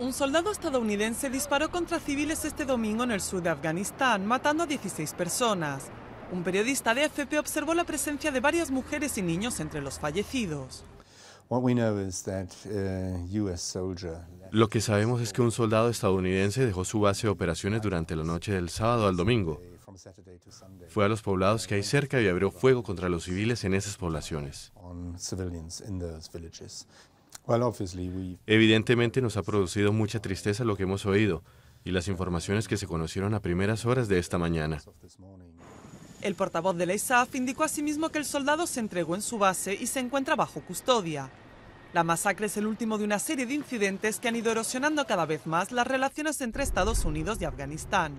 Un soldado estadounidense disparó contra civiles este domingo en el sur de Afganistán, matando a 16 personas. Un periodista de AFP observó la presencia de varias mujeres y niños entre los fallecidos. Uh, Lo que sabemos es que un soldado estadounidense dejó su base de operaciones durante la noche del sábado al domingo. Fue a los poblados que hay cerca y abrió fuego contra los civiles en esas poblaciones. Evidentemente nos ha producido mucha tristeza lo que hemos oído y las informaciones que se conocieron a primeras horas de esta mañana. El portavoz de la ISAF indicó asimismo que el soldado se entregó en su base y se encuentra bajo custodia. La masacre es el último de una serie de incidentes que han ido erosionando cada vez más las relaciones entre Estados Unidos y Afganistán.